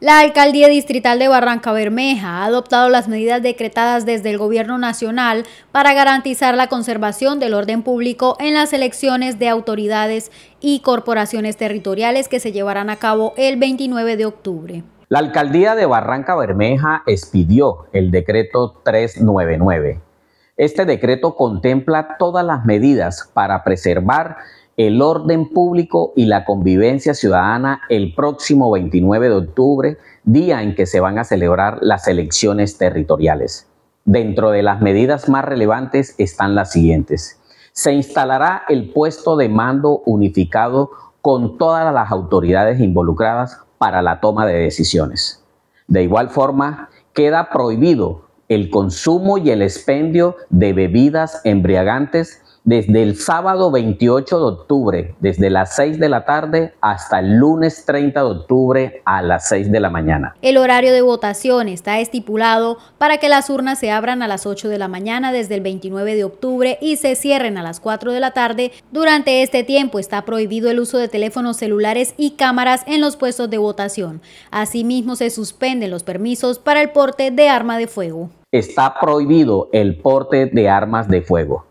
La alcaldía distrital de Barranca Bermeja ha adoptado las medidas decretadas desde el gobierno nacional para garantizar la conservación del orden público en las elecciones de autoridades y corporaciones territoriales que se llevarán a cabo el 29 de octubre. La alcaldía de Barranca Bermeja expidió el decreto 399. Este decreto contempla todas las medidas para preservar el orden público y la convivencia ciudadana el próximo 29 de octubre, día en que se van a celebrar las elecciones territoriales. Dentro de las medidas más relevantes están las siguientes. Se instalará el puesto de mando unificado con todas las autoridades involucradas para la toma de decisiones. De igual forma, queda prohibido el consumo y el expendio de bebidas embriagantes desde el sábado 28 de octubre, desde las 6 de la tarde hasta el lunes 30 de octubre a las 6 de la mañana. El horario de votación está estipulado para que las urnas se abran a las 8 de la mañana desde el 29 de octubre y se cierren a las 4 de la tarde. Durante este tiempo está prohibido el uso de teléfonos celulares y cámaras en los puestos de votación. Asimismo, se suspenden los permisos para el porte de arma de fuego. Está prohibido el porte de armas de fuego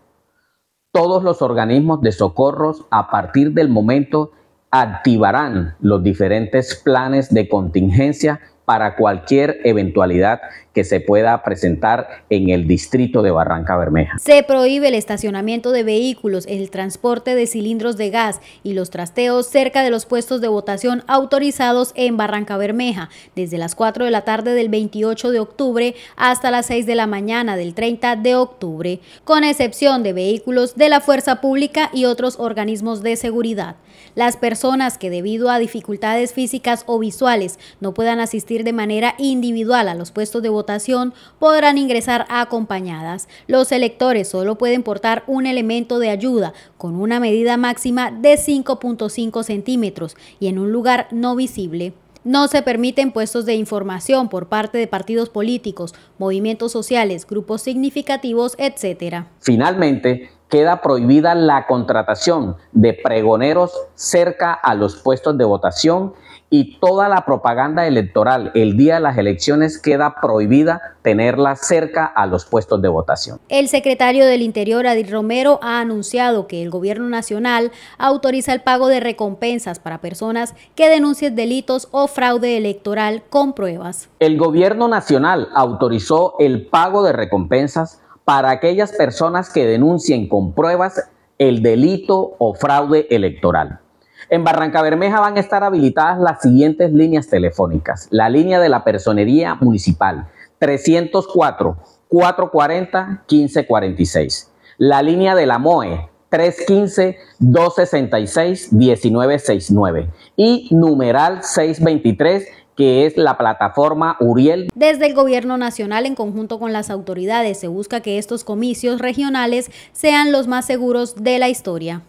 todos los organismos de socorros a partir del momento activarán los diferentes planes de contingencia para cualquier eventualidad que se pueda presentar en el distrito de Barranca Bermeja. Se prohíbe el estacionamiento de vehículos, el transporte de cilindros de gas y los trasteos cerca de los puestos de votación autorizados en Barranca Bermeja, desde las 4 de la tarde del 28 de octubre hasta las 6 de la mañana del 30 de octubre, con excepción de vehículos de la fuerza pública y otros organismos de seguridad. Las personas que debido a dificultades físicas o visuales no puedan asistir de manera individual a los puestos de votación podrán ingresar acompañadas. Los electores solo pueden portar un elemento de ayuda con una medida máxima de 5.5 centímetros y en un lugar no visible. No se permiten puestos de información por parte de partidos políticos, movimientos sociales, grupos significativos, etc. Finalmente, queda prohibida la contratación de pregoneros cerca a los puestos de votación y toda la propaganda electoral el día de las elecciones queda prohibida tenerla cerca a los puestos de votación. El secretario del Interior, Adil Romero, ha anunciado que el gobierno nacional autoriza el pago de recompensas para personas que denuncien delitos o fraude electoral con pruebas. El gobierno nacional autorizó el pago de recompensas para aquellas personas que denuncien con pruebas el delito o fraude electoral. En Barranca Bermeja van a estar habilitadas las siguientes líneas telefónicas. La línea de la Personería Municipal, 304-440-1546. La línea de la MOE, 315-266-1969. Y numeral 623 que es la plataforma Uriel. Desde el Gobierno Nacional, en conjunto con las autoridades, se busca que estos comicios regionales sean los más seguros de la historia.